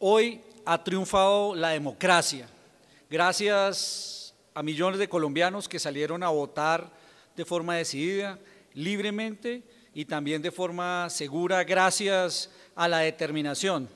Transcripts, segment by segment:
Hoy ha triunfado la democracia. Gracias a millones de colombianos que salieron a votar de forma decidida, libremente y también de forma segura, gracias a la determinación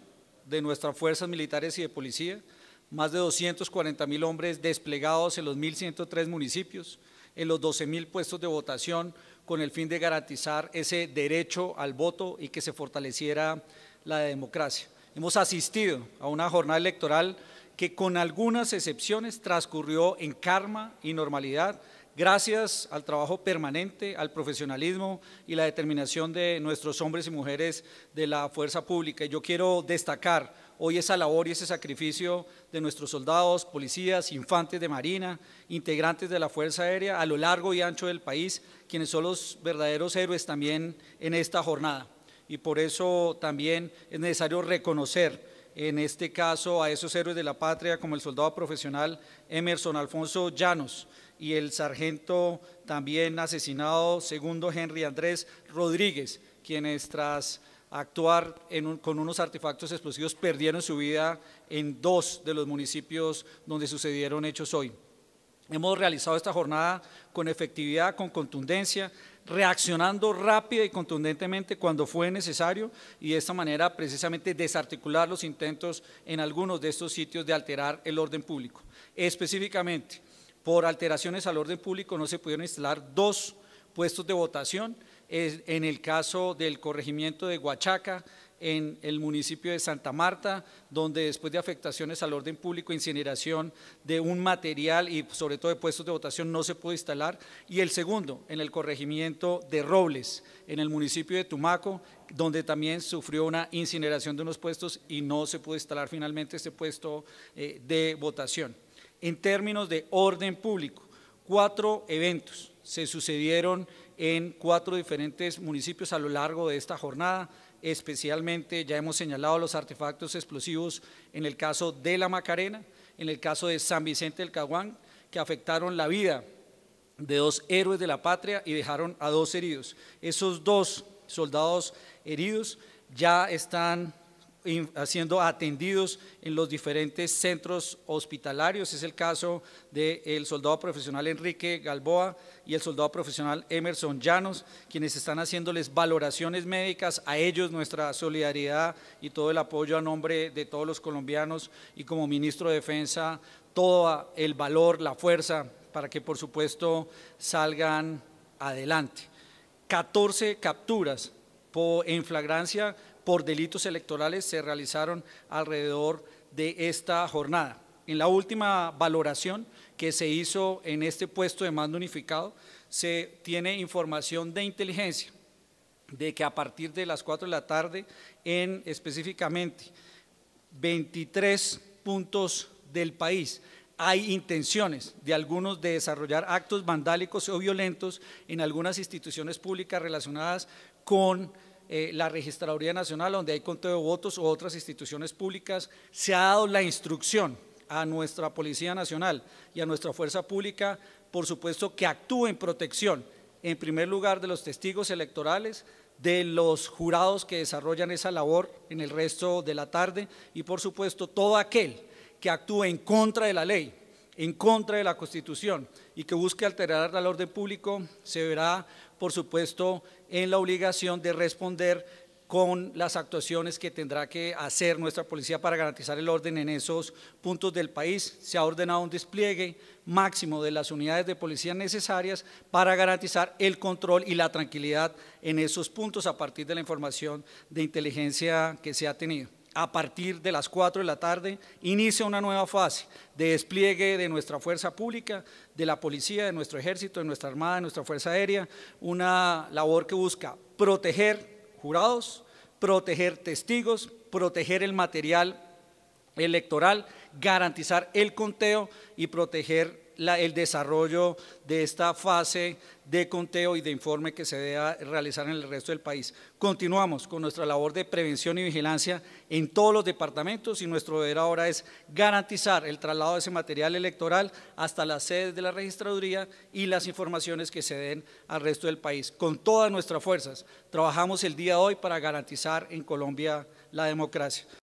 de nuestras fuerzas militares y de policía, más de 240 mil hombres desplegados en los 1.103 municipios, en los 12 mil puestos de votación, con el fin de garantizar ese derecho al voto y que se fortaleciera la democracia. Hemos asistido a una jornada electoral que con algunas excepciones transcurrió en karma y normalidad, gracias al trabajo permanente, al profesionalismo y la determinación de nuestros hombres y mujeres de la fuerza pública. Yo quiero destacar hoy esa labor y ese sacrificio de nuestros soldados, policías, infantes de marina, integrantes de la Fuerza Aérea a lo largo y ancho del país, quienes son los verdaderos héroes también en esta jornada y por eso también es necesario reconocer en este caso a esos héroes de la patria como el soldado profesional Emerson Alfonso Llanos y el sargento también asesinado segundo Henry Andrés Rodríguez, quienes tras actuar con unos artefactos explosivos perdieron su vida en dos de los municipios donde sucedieron hechos hoy. Hemos realizado esta jornada con efectividad, con contundencia, reaccionando rápida y contundentemente cuando fue necesario y de esta manera precisamente desarticular los intentos en algunos de estos sitios de alterar el orden público. Específicamente, por alteraciones al orden público no se pudieron instalar dos puestos de votación, en el caso del corregimiento de Huachaca, en el municipio de Santa Marta, donde después de afectaciones al orden público, incineración de un material y sobre todo de puestos de votación no se pudo instalar. Y el segundo, en el corregimiento de Robles, en el municipio de Tumaco, donde también sufrió una incineración de unos puestos y no se pudo instalar finalmente este puesto eh, de votación. En términos de orden público, cuatro eventos se sucedieron en cuatro diferentes municipios a lo largo de esta jornada. Especialmente ya hemos señalado los artefactos explosivos en el caso de La Macarena, en el caso de San Vicente del Caguán, que afectaron la vida de dos héroes de la patria y dejaron a dos heridos. Esos dos soldados heridos ya están siendo atendidos en los diferentes centros hospitalarios. Es el caso del soldado profesional Enrique Galboa y el soldado profesional Emerson Llanos, quienes están haciéndoles valoraciones médicas. A ellos nuestra solidaridad y todo el apoyo a nombre de todos los colombianos y como ministro de Defensa, todo el valor, la fuerza para que por supuesto salgan adelante. 14 capturas en flagrancia por delitos electorales se realizaron alrededor de esta jornada. En la última valoración que se hizo en este puesto de mando unificado, se tiene información de inteligencia de que a partir de las 4 de la tarde, en específicamente 23 puntos del país, hay intenciones de algunos de desarrollar actos vandálicos o violentos en algunas instituciones públicas relacionadas con eh, la Registraduría Nacional, donde hay conteo de votos u otras instituciones públicas, se ha dado la instrucción a nuestra Policía Nacional y a nuestra Fuerza Pública, por supuesto, que actúe en protección, en primer lugar, de los testigos electorales, de los jurados que desarrollan esa labor en el resto de la tarde y, por supuesto, todo aquel que actúe en contra de la ley, en contra de la Constitución y que busque alterar el orden público, se verá, por supuesto, en la obligación de responder con las actuaciones que tendrá que hacer nuestra policía para garantizar el orden en esos puntos del país. Se ha ordenado un despliegue máximo de las unidades de policía necesarias para garantizar el control y la tranquilidad en esos puntos a partir de la información de inteligencia que se ha tenido a partir de las 4 de la tarde, inicia una nueva fase de despliegue de nuestra fuerza pública, de la policía, de nuestro ejército, de nuestra armada, de nuestra fuerza aérea, una labor que busca proteger jurados, proteger testigos, proteger el material electoral, garantizar el conteo y proteger el desarrollo de esta fase de conteo y de informe que se debe realizar en el resto del país. Continuamos con nuestra labor de prevención y vigilancia en todos los departamentos y nuestro deber ahora es garantizar el traslado de ese material electoral hasta las sedes de la registraduría y las informaciones que se den al resto del país. Con todas nuestras fuerzas, trabajamos el día de hoy para garantizar en Colombia la democracia.